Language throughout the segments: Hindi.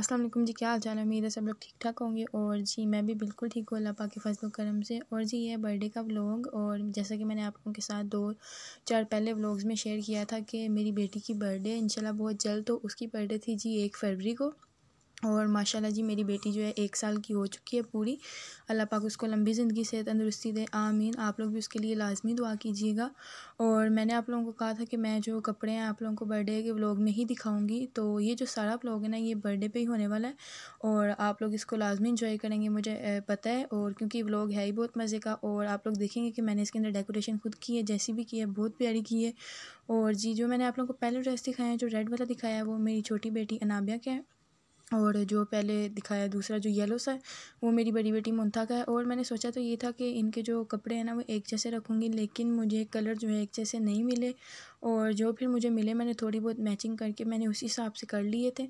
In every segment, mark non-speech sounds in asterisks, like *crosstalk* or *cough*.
अस्सलाम वालेकुम जी क्या हाल चाल है उम्मीद है सब लोग ठीक ठाक होंगे और जी मैं भी बिल्कुल ठीक हूँ अल्लाह पाक के फजल करम से और जी ये बर्थडे का व्लॉग और जैसा कि मैंने आप लोगों के साथ दो चार पहले व्लॉग्स में शेयर किया था कि मेरी बेटी की बर्थडे इंशाल्लाह बहुत जल्द तो उसकी बर्थडे थी जी एक फरवरी को और माशाल्लाह जी मेरी बेटी जो है एक साल की हो चुकी है पूरी अल्लाह पाक उसको लंबी ज़िंदगी से तंदुरुस्ती दे आमीन आप लोग भी उसके लिए लाजमी दुआ कीजिएगा और मैंने आप लोगों को कहा था कि मैं जो कपड़े हैं आप लोगों को बर्थडे के व्लॉग में ही दिखाऊंगी तो ये जो सारा व्लॉग है ना ये बर्थडे पर ही होने वाला है और आप लोग इसको लाजमी इंजॉय करेंगे मुझे पता है और क्योंकि व्लॉग है ही बहुत मज़े का और आप लोग देखेंगे कि मैंने इसके अंदर डेकोरेशन खुद की है जैसी भी की है बहुत प्यारी की है और जी जो मैंने आप लोगों को पहले ड्रेस दिखाया है जो रेड वाला दिखाया है वो मेरी छोटी बेटी अनाबिया का है और जो पहले दिखाया दूसरा जो येलो सा है वो मेरी बड़ी बेटी मुंथा का है और मैंने सोचा तो ये था कि इनके जो कपड़े हैं ना वो एक जैसे रखूँगी लेकिन मुझे कलर जो है एक जैसे नहीं मिले और जो फिर मुझे मिले मैंने थोड़ी बहुत मैचिंग करके मैंने उसी हिसाब से कर लिए थे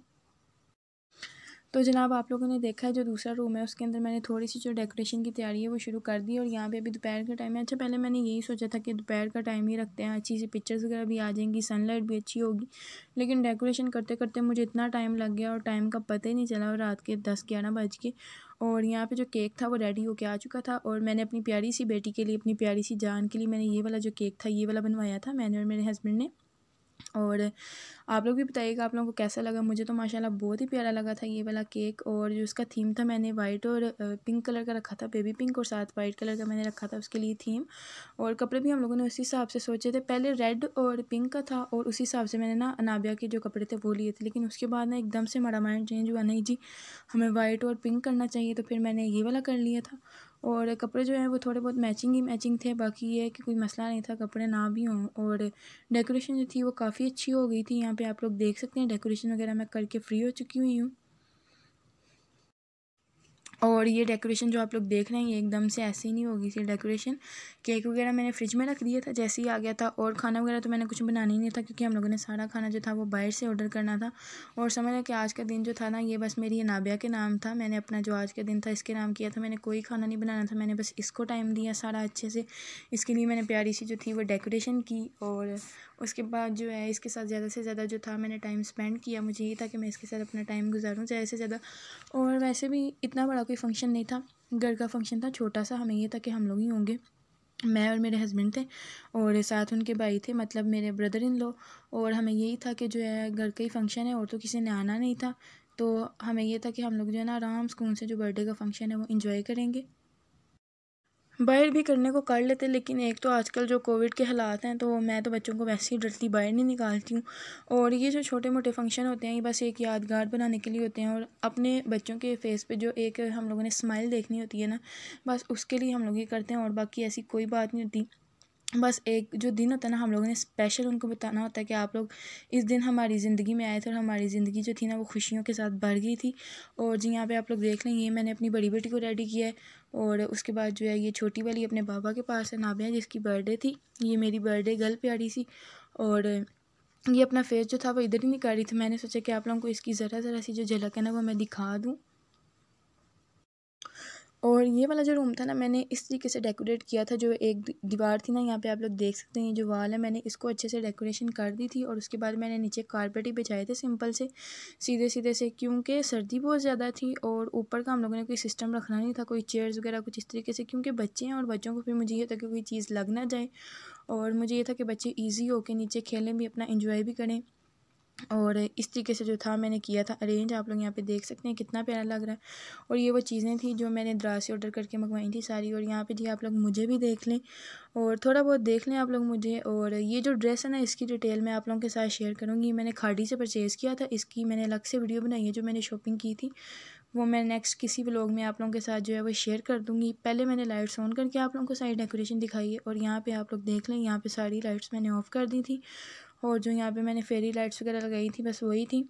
तो जनाब आप लोगों ने देखा है जो दूसरा रूम है उसके अंदर मैंने थोड़ी सी जो डेकोरेशन की तैयारी है वो शुरू कर दी और यहाँ पे अभी दोपहर का टाइम है अच्छा पहले मैंने यही सोचा था कि दोपहर का टाइम ही रखते हैं अच्छी सी पिक्चर्स वगैरह भी आ जाएंगी सनलाइट भी अच्छी होगी लेकिन डेकोरेशन करते करते मुझे इतना टाइम लग गया और टाइम का पता ही नहीं चला और रात के दस ग्यारह बज के और यहाँ पे जो केक था वो रेडी होके आ चुका था और मैंने अपनी प्यारी सी बेटी के लिए अपनी प्यारी सी जान के लिए मैंने ये वाला जो केक था ये वाला बनवाया था मैंने और मेरे हस्बैंड ने और आप लोग भी बताइएगा आप लोगों को कैसा लगा मुझे तो माशाल्लाह बहुत ही प्यारा लगा था ये वाला केक और जो उसका थीम था मैंने वाइट और पिंक कलर का रखा था बेबी पिंक और साथ वाइट कलर का मैंने रखा था उसके लिए थीम और कपड़े भी हम लोगों ने उसी हिसाब से सोचे थे पहले रेड और पिंक का था और उसी हिसाब से मैंने ना अनाबिया के जो कपड़े थे वो लिए थे लेकिन उसके बाद ना एकदम से हमारा माइंड चेंज हुआ नहीं जी हमें वाइट और पिंक करना चाहिए तो फिर मैंने ये वाला कर लिया था और कपड़े जो हैं वो थोड़े बहुत मैचिंग ही मैचिंग थे बाकी ये है कि कोई मसला नहीं था कपड़े ना भी हों और डेकोरेशन जो थी वो काफ़ी अच्छी हो गई थी यहाँ पे आप लोग देख सकते हैं डेकोरेशन वगैरह मैं करके फ्री हो चुकी हुई हूँ और ये डेकोरेशन जो आप लोग देख रहे हैं ये एकदम से ऐसी नहीं होगी ये डेकोरेशन केक वगैरह मैंने फ्रिज में रख दिया था जैसे ही आ गया था और खाना वगैरह तो मैंने कुछ बनाना ही नहीं था क्योंकि हम लोगों ने सारा खाना जो था वो बाहर से ऑर्डर करना था और समझ रहे कि आज का दिन जो था ना ये बस मेरी नाबिया के नाम था मैंने अपना जो आज का दिन था इसके नाम किया था मैंने कोई खाना नहीं बनाना था मैंने बस इसको टाइम दिया सारा अच्छे से इसके लिए मैंने प्यारी सी जो थी वो डेकोरेशन की और उसके बाद जो है इसके साथ ज़्यादा से ज़्यादा जो था मैंने टाइम स्पेंड किया मुझे ये था कि मैं इसके साथ अपना टाइम गुजारूँ ज़्यादा से ज़्यादा और वैसे भी इतना बड़ा कोई फंक्शन नहीं था घर का फंक्शन था छोटा सा हमें ये था कि हम लोग ही होंगे मैं और मेरे हस्बैंड थे और साथ उनके भाई थे मतलब मेरे ब्रदर इन लो और हमें यही था कि जो है घर का ही फंक्शन है और तो किसी ने आना नहीं था तो हमें यह था कि हम लोग जो है ना आराम सुकून से जो बर्थडे का फंक्शन है वो इन्जॉय करेंगे बाहर भी करने को कर लेते लेकिन एक तो आजकल जो कोविड के हालात हैं तो मैं तो बच्चों को वैसे ही डरती बाहर नहीं निकालती हूँ और ये जो छोटे मोटे फंक्शन होते हैं ये बस एक यादगार बनाने के लिए होते हैं और अपने बच्चों के फेस पे जो एक हम लोगों ने स्माइल देखनी होती है ना बस उसके लिए हम लोग ये करते हैं और बाकी ऐसी कोई बात नहीं होती बस एक जो दिन होता है ना हम लोगों ने स्पेशल उनको बताना होता है कि आप लोग इस दिन हमारी ज़िंदगी में आए थे और हमारी ज़िंदगी जो थी ना वो खुशियों के साथ भर गई थी और जी यहाँ पे आप लोग देख लें ये मैंने अपनी बड़ी बेटी को रेडी किया है और उसके बाद जो है ये छोटी वाली अपने बाबा के पास है नाबिया जिसकी बर्थडे थी ये मेरी बर्थडे गर्ल प्यारी सी और ये अपना फेस जो था वो इधर ही निकाल रही थी मैंने सोचा कि आप लोगों को इसकी ज़रा ज़रा सी जो झलक है ना वो मैं दिखा दूँ और ये वाला जो रूम था ना मैंने इस तरीके से डेकोरेट किया था जो एक दीवार थी ना यहाँ पे आप लोग देख सकते हैं ये जो वाल है मैंने इसको अच्छे से डेकोरेशन कर दी थी और उसके बाद मैंने नीचे कारपेट ही बिछाए थे सिंपल से सीधे सीधे से क्योंकि सर्दी बहुत ज़्यादा थी और ऊपर का हम लोगों ने कोई सिस्टम रखना नहीं था कोई चेयर्स वगैरह कुछ इस तरीके से क्योंकि बच्चे हैं और बच्चों को फिर मुझे ये था कि कोई चीज़ लग ना जाए और मुझे ये था कि बच्चे ईजी होकर नीचे खेलें भी अपना इंजॉय भी करें और इस तरीके से जो था मैंने किया था अरेंज आप लोग यहाँ पे देख सकते हैं कितना प्यारा लग रहा है और ये वो चीज़ें थी जो मैंने द्रास से ऑर्डर करके मंगवाई थी सारी और यहाँ पे जी आप लोग मुझे भी देख लें और थोड़ा बहुत देख लें आप लोग मुझे और ये जो ड्रेस है ना इसकी डिटेल मैं आप लोगों के साथ शेयर करूँगी मैंने खाड़ी से परचेज़ किया था इसकी मैंने अलग से वीडियो बनाई है जो मैंने शॉपिंग की थी वो मैं नेक्स्ट किसी व्लॉग में आप लोगों के साथ जो है वो शेयर कर दूँगी पहले मैंने लाइट्स ऑन करके आप लोगों को सारी डेकोरेशन दिखाई है और यहाँ पे आप लोग देख लें यहाँ पे सारी लाइट्स मैंने ऑफ़ कर दी थी और जो यहाँ पे मैंने फेरी लाइट्स वगैरह लगाई थी बस वही थी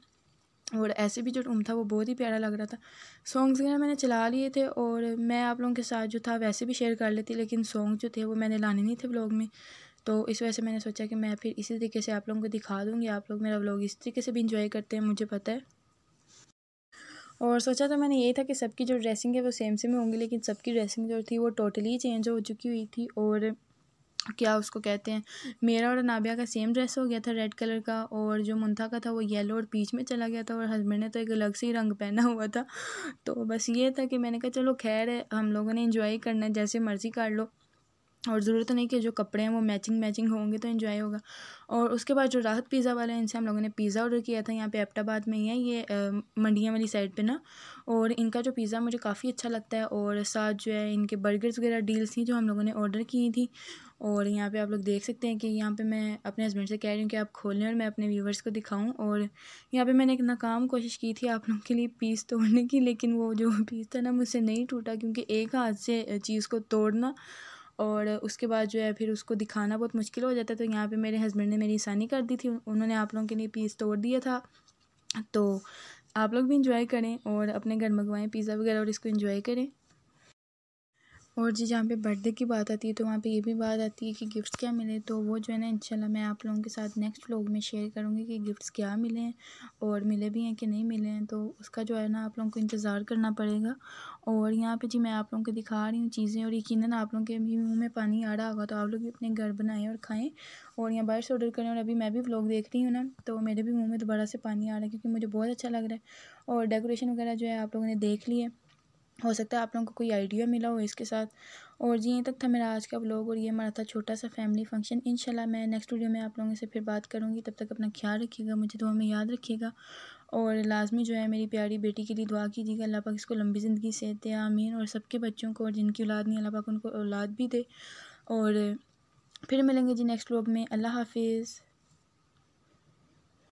और ऐसे भी जो रूम था वो बहुत ही प्यारा लग रहा था सॉन्ग्स वगैरह मैंने चला लिए थे और मैं आप लोगों के साथ जो था वैसे भी शेयर कर लेती लेकिन सॉन्ग जो थे वो मैंने लाने नहीं थे ब्लॉग में तो इस वजह से मैंने सोचा कि मैं फिर इसी तरीके से आप लोगों को दिखा दूँगी आप लोग मेरा ब्लॉग इस तरीके से भी इंजॉय करते हैं मुझे पता है और सोचा तो मैंने यही था कि सबकी जो ड्रेसिंग है वो सेम सेम होंगी लेकिन सबकी ड्रेसिंग जो थी वो टोटली चेंज हो चुकी हुई थी और क्या उसको कहते हैं मेरा और नाबिया का सेम ड्रेस हो गया था रेड कलर का और जो मुंथा का था वो येलो और पीच में चला गया था और हस्बैंड ने तो एक अलग से ही रंग पहना हुआ था तो बस ये था कि मैंने कहा चलो खैर है हम लोगों ने इन्जॉय करना है जैसे मर्ज़ी काट लो और ज़रूरत नहीं कि जो कपड़े हैं वो मैचिंग मैचिंग होंगे तो इन्जॉय होगा और उसके बाद जो राहत पिज़्ज़ा वाला है इनसे हम लोगों ने पिज़्ज़ा ऑर्डर किया था यहाँ पे एपटाबाद में ही है ये मंडियाँ वाली साइड पे ना और इनका जो पिज़्ज़ा मुझे काफ़ी अच्छा लगता है और साथ जो है इनके बर्गर्स वगैरह डील्स थी जो हम लोगों ने ऑर्डर की थी और यहाँ पे आप लोग देख सकते हैं कि यहाँ पे मैं अपने हस्बैंड से कह रही हूँ कि आप खोलें और मैं अपने व्यूवर्स को दिखाऊं और यहाँ पे मैंने एक नाकाम कोशिश की थी आप लोगों के लिए पीस *laughs* तोड़ने की लेकिन वो जो पीस था ना मुझसे नहीं टूटा क्योंकि एक हाथ से चीज़ को तोड़ना और उसके बाद जो है फिर उसको दिखाना बहुत मुश्किल हो जाता है तो यहाँ पर मेरे हस्बैंड ने मेरी आसानी कर दी थी उन्होंने आप लोगों के लिए पीस तोड़ दिया था तो आप लोग भी इंजॉय करें और अपने घर मंगवाएं पिज़्ज़ा वगैरह और इसको इंजॉय करें और जी जहाँ पे बर्थडे की बात आती है तो वहाँ पे ये भी बात आती है कि गिफ्ट्स क्या मिले तो वो जो है ना इंशाल्लाह मैं आप लोगों के साथ नेक्स्ट व्लॉग में शेयर करूँगी कि गिफ्ट्स क्या मिले हैं और मिले भी हैं कि नहीं मिले हैं तो उसका जो है ना आप लोगों को इंतज़ार करना पड़ेगा और यहाँ पर जी मैं आप लोगों को दिखा रही हूँ चीज़ें और यकीन आप लोगों के भी मुँह में पानी आ रहा होगा तो आप लोग भी अपने घर बनाएँ और खाएँ और यहाँ बाहर से ऑर्डर करें और अभी मैं भी व्लॉग देख रही हूँ ना तो मेरे भी मुँह में दोबारा से पानी आ रहा है क्योंकि मुझे बहुत अच्छा लग रहा है और डेकोरेशन वगैरह जो है आप लोगों ने देख ली है हो सकता है आप लोगों को कोई आइडिया मिला हो इसके साथ और जी यहीं तक था मेरा आज का ब्लॉग और ये हमारा था छोटा सा फैमिली फंक्शन इंशाल्लाह मैं नेक्स्ट वीडियो में आप लोगों से फिर बात करूँगी तब तक अपना ख्याल रखिएगा मुझे दुआ में याद रखिएगा और लाजमी जो है मेरी प्यारी बेटी के लिए दुआ कीजिएगा अल्लाह पाक इसको लंबी ज़िंदगी से दे आमीन और सबके बच्चों को और जिनकी औलाद नहीं अल्लाह पाक उनको औलाद भी दे और फिर मिलेंगे जी नेक्स्ट ब्लॉग में अल्लाह हाफिज़